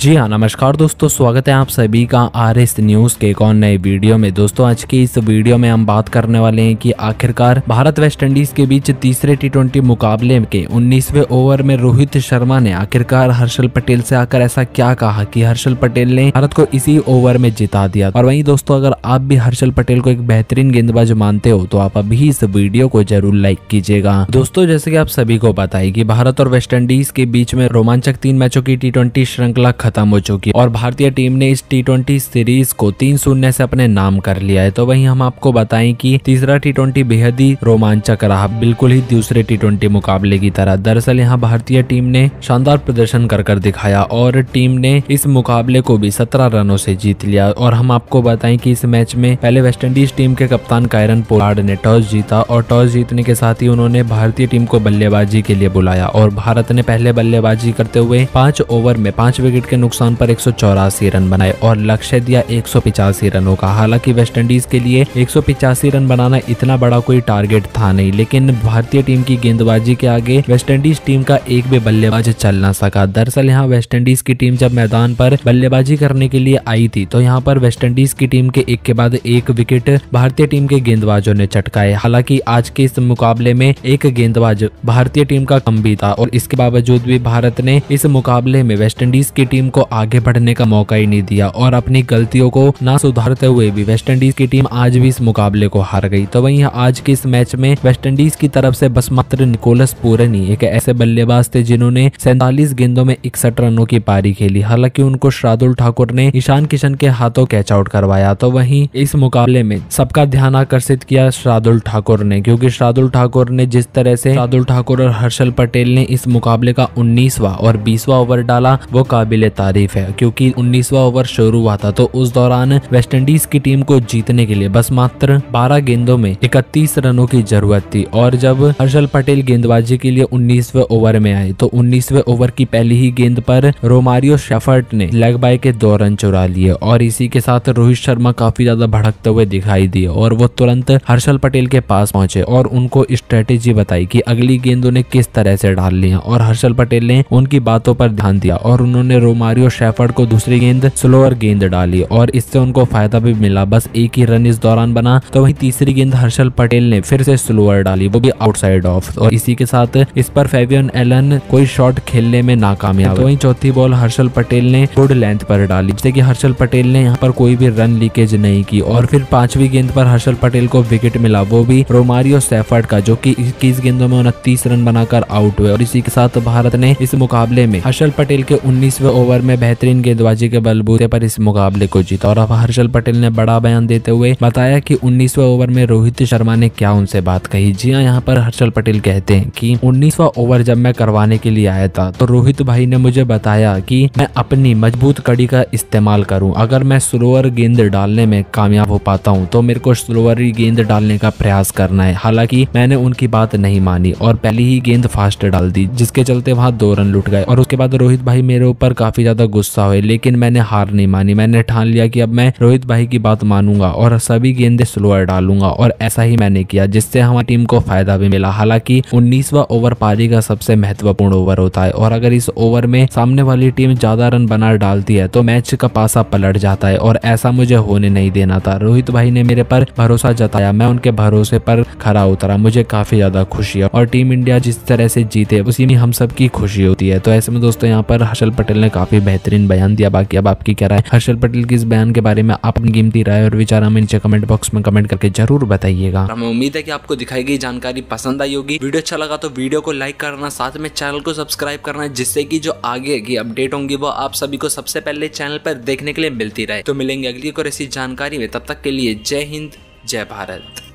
जी हाँ नमस्कार दोस्तों स्वागत है आप सभी का आर एस न्यूज के एक और नए वीडियो में दोस्तों आज की इस वीडियो में हम बात करने वाले हैं कि आखिरकार भारत वेस्ट इंडीज के बीच तीसरे टी मुकाबले के 19वें ओवर में रोहित शर्मा ने आखिरकार हर्षल पटेल से आकर ऐसा क्या कहा कि हर्षल पटेल ने भारत को इसी ओवर में जिता दिया और वही दोस्तों अगर आप भी हर्षल पटेल को एक बेहतरीन गेंदबाज मानते हो तो आप अभी इस वीडियो को जरूर लाइक कीजिएगा दोस्तों जैसे की आप सभी को बताए की भारत और वेस्ट इंडीज के बीच में रोमांचक तीन मैचों की टी श्रृंखला खत्म हो चुकी है और भारतीय टीम ने इस टी सीरीज को तीन शून्य से अपने नाम कर लिया है तो वही हम आपको बताएं कि तीसरा टी बेहद ही रोमांचक रहा बिल्कुल ही दूसरे टी मुकाबले की तरह दरअसल यहाँ भारतीय टीम ने शानदार प्रदर्शन कर कर दिखाया और टीम ने इस मुकाबले को भी सत्रह रनों से जीत लिया और हम आपको बताएं कि इस मैच में पहले वेस्ट इंडीज टीम के कप्तान कायरन पोलार्ड ने टॉस जीता और टॉस जीतने के साथ ही उन्होंने भारतीय टीम को बल्लेबाजी के लिए बुलाया और भारत ने पहले बल्लेबाजी करते हुए पांच ओवर में पांच विकेट के नुकसान पर एक रन बनाए और लक्ष्य दिया एक रनों का हालांकि वेस्टइंडीज के लिए एक रन बनाना इतना बड़ा कोई टारगेट था नहीं लेकिन भारतीय टीम की गेंदबाजी के आगे वेस्टइंडीज टीम का एक भी बल्लेबाज चल ना सका दरअसल यहाँ वेस्टइंडीज की टीम जब मैदान पर बल्लेबाजी करने के लिए आई थी तो यहाँ पर वेस्टइंडीज की टीम के एक के बाद एक विकेट भारतीय टीम के गेंदबाजों ने चटकाए हालांकि आज के इस मुकाबले में एक गेंदबाज भारतीय टीम का कम भी था और इसके बावजूद भी भारत ने इस मुकाबले में वेस्टइंडीज की टीम को आगे बढ़ने का मौका ही नहीं दिया और अपनी गलतियों को ना सुधारते हुए भी वेस्ट इंडीज की टीम आज भी इस मुकाबले को हार गई तो वहीं आज के इस मैच में वेस्ट इंडीज की तरफ से बस मात्र निकोलस पूरनी एक ऐसे बल्लेबाज थे जिन्होंने सैतालीस गेंदों में इकसठ रनों की पारी खेली हालांकि उनको शार्दुल ठाकुर ने ईशान किशन के हाथों कैच आउट करवाया तो वहीं इस मुकाबले में सबका ध्यान आकर्षित किया शार्दुल ठाकुर ने क्योंकि शार्दुल ठाकुर ने जिस तरह से शार्दुल ठाकुर और हर्षल पटेल ने इस मुकाबले का उन्नीसवा और बीसवा ओवर डाला वो काबिले तारीफ है क्योंकि 19वां ओवर शुरू हुआ था तो उस दौरान वेस्टइंडीज की टीम को जीतने के लिए बस मात्र 12 गेंदों में 31 रनों की जरूरत थी और जब हर्षल पटेल गेंदबाजी के लिए 19वें ओवर में आए तो 19वें ओवर की पहली ही गेंद पर रोमारियो शेफर्ट ने लेग बाय के दो रन चुरा लिए और इसी के साथ रोहित शर्मा काफी ज्यादा भड़कते हुए दिखाई दिए और वो तुरंत हर्षल पटेल के पास पहुंचे और उनको स्ट्रेटेजी बताई कि अगली गेंद उन्हें किस तरह से डाल लिया और हर्षल पटेल ने उनकी बातों पर ध्यान दिया और उन्होंने रोमारियो मारियो शेफर्ड को दूसरी गेंद स्लोअर गेंद डाली और इससे उनको फायदा भी मिला बस एक ही रन इस दौरान बना तो वही तीसरी गेंद हर्षल पटेल ने फिर से स्लोअर डाली वो भी आउटसाइड ऑफ और इसी के साथ इस पर फेवियन एलन कोई शॉट खेलने में नाकामयाब तो वही चौथी बॉल हर्षल पटेल ने गुड लेंथ पर डाली जिससे की हर्षल पटेल ने यहाँ पर कोई भी रन लीकेज नहीं की और फिर पांचवी गेंद पर हर्षल पटेल को विकेट मिला वो भी रोमारियो सेफर्ड का जो की इक्कीस गेंदों में उनतीस रन बनाकर आउट हुए और इसी के साथ भारत ने इस मुकाबले में हर्षल पटेल के उन्नीसवे ओवर ओवर में बेहतरीन गेंदबाजी के बलबूते पर इस मुकाबले को जीता और अब हर्षल पटेल ने बड़ा बयान देते हुए बताया कि उन्नीसवा ओवर में रोहित शर्मा ने क्या उनसे बात कही जी हाँ यहाँ पर हर्षल पटेल कहते हैं कि उन्नीसवा ओवर जब मैं करवाने के लिए आया था तो रोहित भाई ने मुझे बताया कि मैं अपनी मजबूत कड़ी का इस्तेमाल करूं अगर मैं स्लोअर गेंद डालने में कामयाब हो पाता हूं तो मेरे को स्लोअर गेंद डालने का प्रयास करना है हालांकि मैंने उनकी बात नहीं मानी और पहली ही गेंद फास्ट डाल दी जिसके चलते वहां दो रन लुट गए और उसके बाद रोहित भाई मेरे ऊपर काफी काफ़ी ज़्यादा गुस्सा हुए लेकिन मैंने हार नहीं मानी मैंने ठान लिया कि अब मैं रोहित भाई की बात मानूंगा और सभी गेंदे स्लोअर डालूंगा और ऐसा ही मैंने किया जिससे हमारी टीम को फायदा भी मिला हालांकि उन्नीसवा ओवर पारी का सबसे महत्वपूर्ण ओवर होता है और अगर इस ओवर में सामने वाली टीम ज्यादा रन बना डालती है तो मैच का पासा पलट जाता है और ऐसा मुझे होने नहीं देना था रोहित भाई ने मेरे पर भरोसा जताया मैं उनके भरोसे पर खरा उतरा मुझे काफी ज्यादा खुशी है और टीम इंडिया जिस तरह से जीते उसी में हम सबकी खुशी होती है तो ऐसे में दोस्तों यहाँ पर हर्षल पटेल ने काफी काफी बेहतरीन बयान दिया बाकी अब आपकी क्या राय हर्षल पटेल के इस बयान के बारे में आप अपनी कीमती राय और विचार हमें नीचे कमेंट बॉक्स में कमेंट करके जरूर बताइएगा हमें उम्मीद है की आपको दिखाई गई जानकारी पसंद आई होगी वीडियो अच्छा लगा तो वीडियो को लाइक करना साथ में चैनल को सब्सक्राइब करना जिससे की जो आगे की अपडेट होंगी वो आप सभी को सबसे पहले चैनल पर देखने के लिए मिलती रहे तो मिलेंगे अगली और ऐसी जानकारी में तब तक के लिए जय हिंद जय भारत